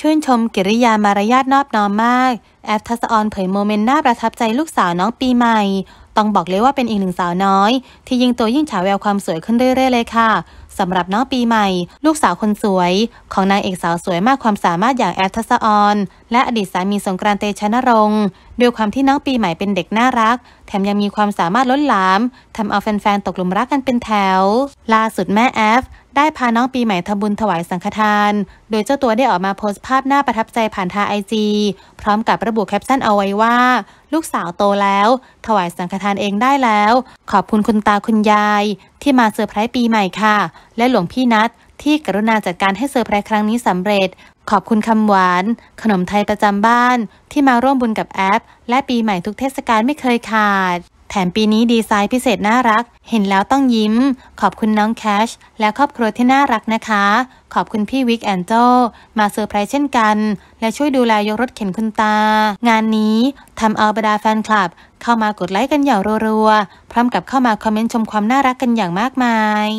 ชื่นชมกิริยามารยาทนอบน้อมมากแอฟทัศออนเผยโมเมนต์น่าประทับใจลูกสาวน้องปีใหม่ ต้องบอกเลยว่าเป็นอีกหนึ่งสาวน้อย ที่ยิงตัวยิ่งฉาแววความสวยขึ้นเรื่อยๆเลยค่ะสำหรับน้องปีใหม่ ลูกสาวคนสวย ของนางเอกสาวสวยมากความสามารถอย่างแอฟทัศออนและอดีตสามีสงกรานเตชะนรงค์ด้วยความที่น้องปีใหม่เป็นเด็กน่ารัก แถมยังมีความสามารถล้นหลามทำเอาแฟนๆตกหลุมรักกันเป็นแถวล่าสุดแม่แอฟได้พาน้องปีใหม่ทำบุญถวายสังฆทาน โดยเจ้าตัวได้ออกมาโพสต์ภาพหน้าประทับใจผ่านทางไอจีพร้อมกับระบุแคปชั่นเอาไว้ว่า ลูกสาวโตแล้ว ถวายสังฆทานเองได้แล้ว ขอบคุณคุณตาคุณยาย ที่มาเซอร์ไพรส์ปีใหม่ค่ะ และหลวงพี่นัทที่กรุณาจัดการให้เซอร์ไพรส์ครั้งนี้สำเร็จ ขอบคุณคำหวาน ขนมไทยประจำบ้าน ที่มาร่วมบุญกับแอปและปีใหม่ทุกเทศกาลไม่เคยขาดแถมปีนี้ดีไซน์พิเศษน่ารัก เห็นแล้วต้องยิ้ม ขอบคุณน้องแคช และครอบครัวที่น่ารักนะคะ ขอบคุณพี่วิกแอนโจมาเซอร์ไพรส์เช่นกัน และช่วยดูแลยกรถเข็นคุณตา งานนี้ทำเอาบรรดาแฟนคลับ เข้ามากดไลค์กันอย่างรัว ๆ พร้อมกับเข้ามาคอมเมนต์ชมความน่ารักกันอย่างมากมาย